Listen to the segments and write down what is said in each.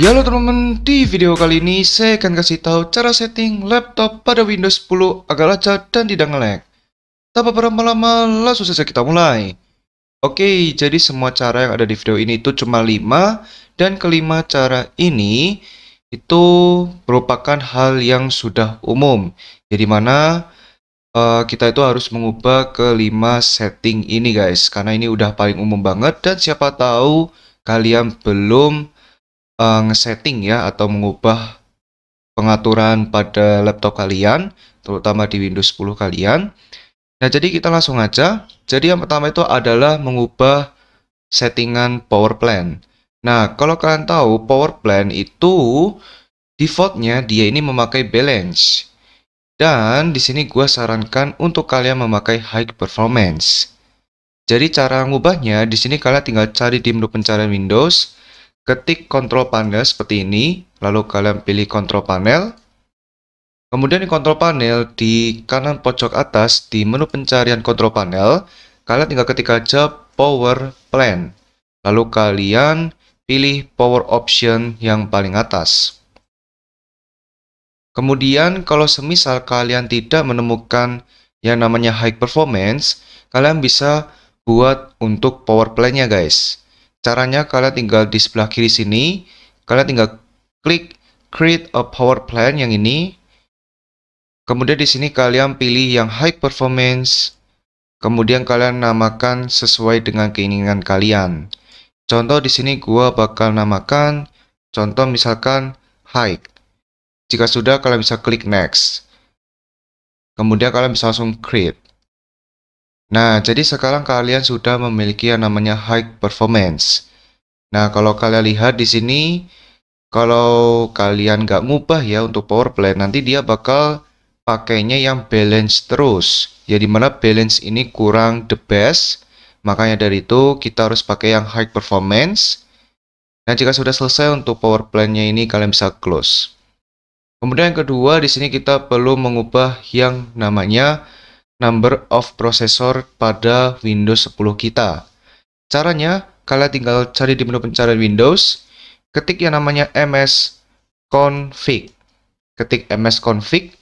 Ya halo teman-teman, di video kali ini saya akan kasih tahu cara setting laptop pada Windows 10 agar lancar dan tidak ngelag. Tanpa berlama-lama, langsung saja kita mulai. Oke, jadi semua cara yang ada di video ini itu cuma 5, dan kelima cara ini itu merupakan hal yang sudah umum. Jadi mana uh, kita itu harus mengubah kelima setting ini guys, karena ini udah paling umum banget dan siapa tahu kalian belum uh, ngesetting ya atau mengubah pengaturan pada laptop kalian, terutama di Windows 10 kalian. Nah, jadi kita langsung aja. Jadi yang pertama itu adalah mengubah settingan power plan. Nah, kalau kalian tahu power plan itu defaultnya dia ini memakai balance. Dan di sini gue sarankan untuk kalian memakai high performance. Jadi cara mengubahnya di sini kalian tinggal cari di menu pencarian Windows, ketik kontrol panel seperti ini, lalu kalian pilih kontrol panel. Kemudian di kontrol panel, di kanan pojok atas, di menu pencarian kontrol panel, kalian tinggal ketik aja power plan. Lalu kalian pilih power option yang paling atas. Kemudian kalau semisal kalian tidak menemukan yang namanya high performance, kalian bisa buat untuk power plan-nya guys. Caranya kalian tinggal di sebelah kiri sini, kalian tinggal klik create a power plan yang ini. Kemudian di sini kalian pilih yang high performance, kemudian kalian namakan sesuai dengan keinginan kalian. Contoh di sini gua bakal namakan contoh misalkan high. Jika sudah kalian bisa klik next. Kemudian kalian bisa langsung create. Nah, jadi sekarang kalian sudah memiliki yang namanya high performance. Nah, kalau kalian lihat di sini, kalau kalian nggak ngubah ya untuk power play, nanti dia bakal pakainya yang balance terus. Ya, dimana balance ini kurang the best, makanya dari itu kita harus pakai yang high performance. Nah, jika sudah selesai untuk power plan-nya ini, kalian bisa close. Kemudian yang kedua, di sini kita perlu mengubah yang namanya number of processor pada Windows 10 kita. Caranya, kalian tinggal cari di menu pencarian Windows, ketik yang namanya msconfig. Ketik msconfig,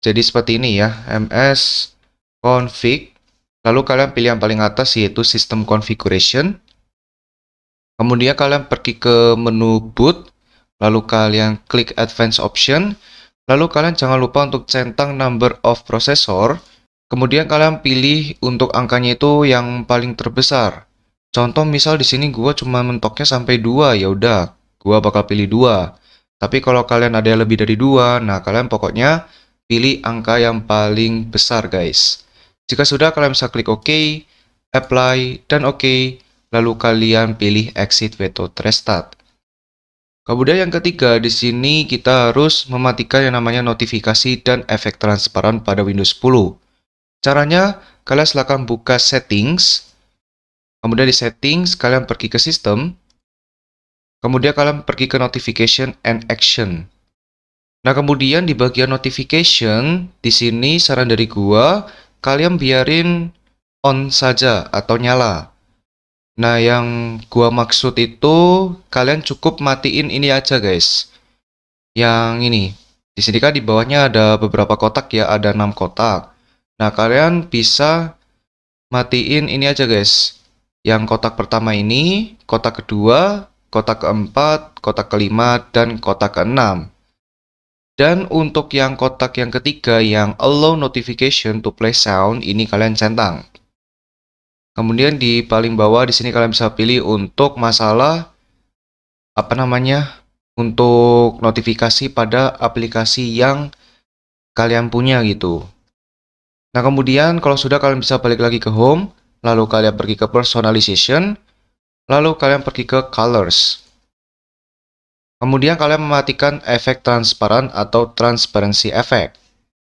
jadi seperti ini ya, msconfig. Lalu kalian pilih yang paling atas yaitu System Configuration. Kemudian kalian pergi ke menu Boot, lalu kalian klik Advanced Option, Lalu kalian jangan lupa untuk centang number of processor. Kemudian kalian pilih untuk angkanya itu yang paling terbesar. Contoh misal di sini gua cuma mentoknya sampai 2 ya udah, gua bakal pilih 2. Tapi kalau kalian ada yang lebih dari 2, nah kalian pokoknya pilih angka yang paling besar guys. Jika sudah kalian bisa klik OK, apply dan OK, lalu kalian pilih exit veto restart. Kemudian yang ketiga, di sini kita harus mematikan yang namanya notifikasi dan efek transparan pada Windows 10. Caranya, kalian silakan buka settings. Kemudian di settings, kalian pergi ke sistem. Kemudian kalian pergi ke notification and action. Nah, kemudian di bagian notification, di sini saran dari gua, kalian biarin on saja atau nyala. Nah, yang gua maksud itu kalian cukup matiin ini aja, guys. Yang ini. Di sini kan di bawahnya ada beberapa kotak ya, ada 6 kotak. Nah, kalian bisa matiin ini aja, guys. Yang kotak pertama ini, kotak kedua, kotak keempat, kotak kelima, dan kotak keenam. Dan untuk yang kotak yang ketiga yang allow notification to play sound ini kalian centang. Kemudian di paling bawah di sini kalian bisa pilih untuk masalah apa namanya? untuk notifikasi pada aplikasi yang kalian punya gitu. Nah, kemudian kalau sudah kalian bisa balik lagi ke home, lalu kalian pergi ke personalization, lalu kalian pergi ke colors. Kemudian kalian mematikan efek transparan atau transparency effect.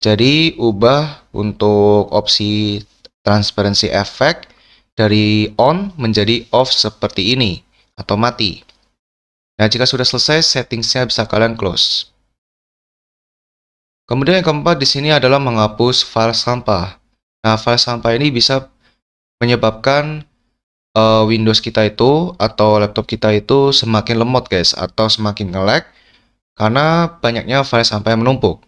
Jadi, ubah untuk opsi transparency effect dari on menjadi off seperti ini atau mati. Nah, jika sudah selesai, settingsnya bisa kalian close. Kemudian yang keempat di sini adalah menghapus file sampah. Nah, file sampah ini bisa menyebabkan uh, Windows kita itu atau laptop kita itu semakin lemot guys atau semakin ngelag karena banyaknya file sampah yang menumpuk.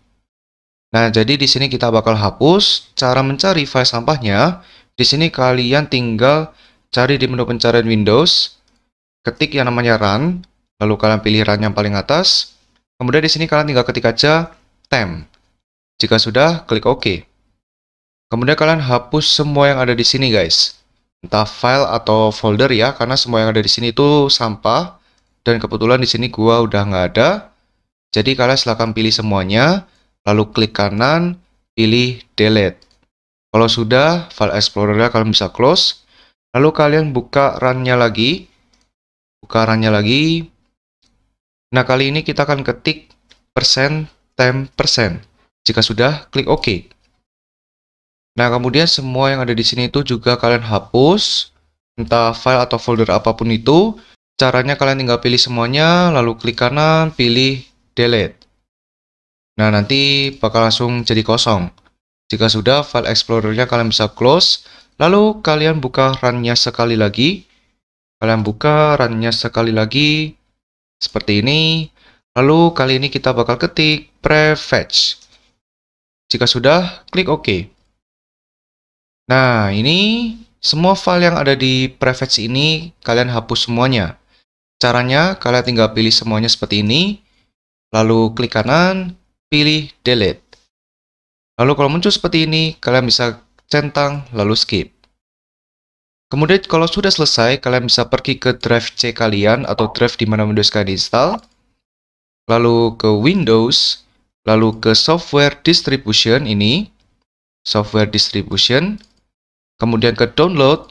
Nah, jadi di sini kita bakal hapus cara mencari file sampahnya di sini kalian tinggal cari di menu pencarian Windows, ketik yang namanya run, lalu kalian pilih run yang paling atas. Kemudian di sini kalian tinggal ketik aja temp. Jika sudah, klik OK. Kemudian kalian hapus semua yang ada di sini, guys. Entah file atau folder ya, karena semua yang ada di sini itu sampah. Dan kebetulan di sini gua udah nggak ada. Jadi kalian silahkan pilih semuanya, lalu klik kanan, pilih delete. Kalau sudah, file explorer kalian bisa close. Lalu kalian buka run-nya lagi. Buka run-nya lagi. Nah, kali ini kita akan ketik persen temp persen. Jika sudah, klik OK. Nah, kemudian semua yang ada di sini itu juga kalian hapus, entah file atau folder apapun itu. Caranya kalian tinggal pilih semuanya, lalu klik kanan, pilih delete. Nah, nanti bakal langsung jadi kosong. Jika sudah, file explorer-nya kalian bisa close. Lalu kalian buka run-nya sekali lagi. Kalian buka run-nya sekali lagi. Seperti ini. Lalu kali ini kita bakal ketik prefetch. Jika sudah, klik OK. Nah, ini semua file yang ada di prefetch ini kalian hapus semuanya. Caranya, kalian tinggal pilih semuanya seperti ini. Lalu klik kanan, pilih delete. Lalu kalau muncul seperti ini, kalian bisa centang lalu skip. Kemudian kalau sudah selesai, kalian bisa pergi ke drive C kalian atau drive di mana Windows kalian install. Lalu ke Windows, lalu ke software distribution ini, software distribution, kemudian ke download,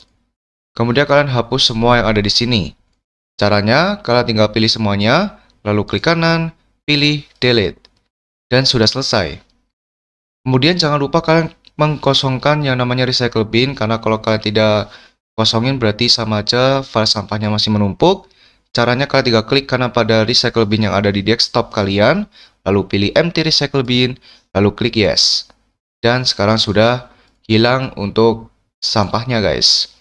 kemudian kalian hapus semua yang ada di sini. Caranya, kalian tinggal pilih semuanya, lalu klik kanan, pilih delete, dan sudah selesai. Kemudian jangan lupa kalian mengkosongkan yang namanya recycle bin karena kalau kalian tidak kosongin berarti sama aja file sampahnya masih menumpuk. Caranya kalian tinggal klik kanan pada recycle bin yang ada di desktop kalian, lalu pilih empty recycle bin, lalu klik yes. Dan sekarang sudah hilang untuk sampahnya guys.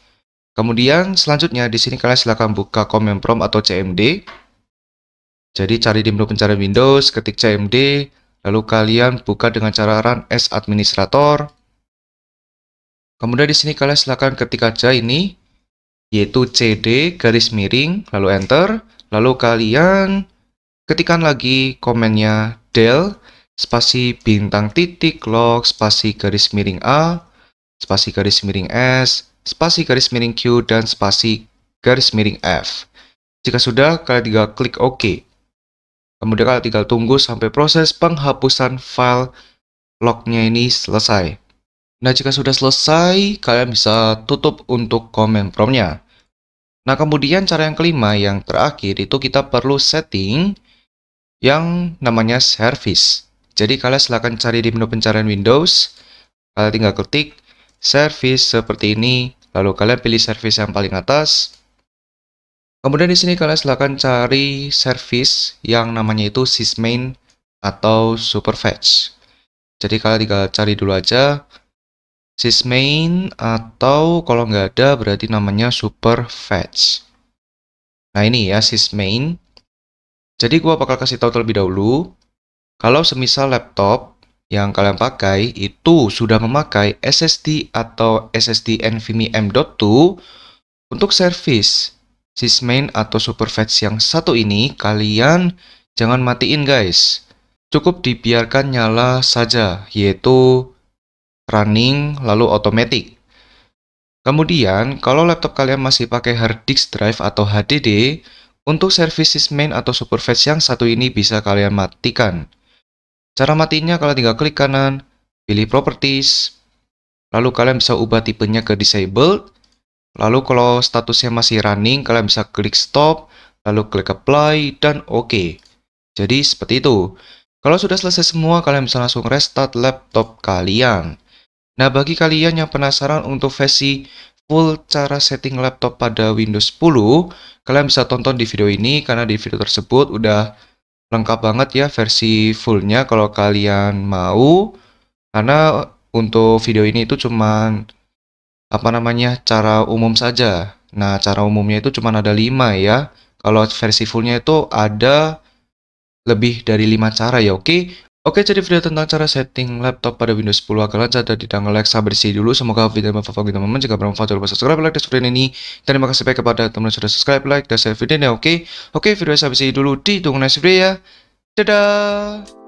Kemudian selanjutnya di sini kalian silahkan buka command prompt atau CMD. Jadi cari di menu pencarian Windows, ketik CMD, Lalu kalian buka dengan cara run as administrator. Kemudian di sini kalian silakan ketik aja ini yaitu cd garis miring lalu enter, lalu kalian ketikan lagi komennya del spasi bintang titik log spasi garis miring a spasi garis miring s spasi garis miring q dan spasi garis miring f. Jika sudah, kalian tinggal klik OK. Kemudian kalian tinggal tunggu sampai proses penghapusan file lognya ini selesai. Nah, jika sudah selesai, kalian bisa tutup untuk komen promptnya. Nah, kemudian cara yang kelima, yang terakhir, itu kita perlu setting yang namanya service. Jadi, kalian silahkan cari di menu pencarian Windows. Kalian tinggal ketik service seperti ini, lalu kalian pilih service yang paling atas, Kemudian di sini kalian silahkan cari service yang namanya itu sysmain atau superfetch. Jadi kalian tinggal cari dulu aja sysmain atau kalau nggak ada berarti namanya superfetch. Nah ini ya sysmain. Jadi gua bakal kasih tahu terlebih dahulu kalau semisal laptop yang kalian pakai itu sudah memakai SSD atau SSD NVMe M.2 untuk service sysmain atau superfetch yang satu ini kalian jangan matiin guys. Cukup dibiarkan nyala saja yaitu running lalu automatic. Kemudian kalau laptop kalian masih pakai hard disk drive atau HDD, untuk service main atau superfetch yang satu ini bisa kalian matikan. Cara matinya kalian tinggal klik kanan, pilih properties, lalu kalian bisa ubah tipenya ke disabled, Lalu kalau statusnya masih running, kalian bisa klik stop, lalu klik apply, dan OK. Jadi seperti itu. Kalau sudah selesai semua, kalian bisa langsung restart laptop kalian. Nah, bagi kalian yang penasaran untuk versi full cara setting laptop pada Windows 10, kalian bisa tonton di video ini karena di video tersebut udah lengkap banget ya versi fullnya kalau kalian mau. Karena untuk video ini itu cuman apa namanya cara umum saja. Nah, cara umumnya itu cuma ada lima ya. Kalau versi fullnya itu ada lebih dari lima cara ya, oke? Oke, okay, jadi video tentang cara setting laptop pada Windows 10 akan lancar dan tidak ngelag. Sabar sih dulu. Semoga video bermanfaat bagi teman-teman. Jika bermanfaat, jangan lupa subscribe, like, dan video ini. terima kasih banyak kepada teman-teman sudah subscribe, like, dan share video ini, oke? Oke, video saya dulu. Ditunggu next video ya. Dadah!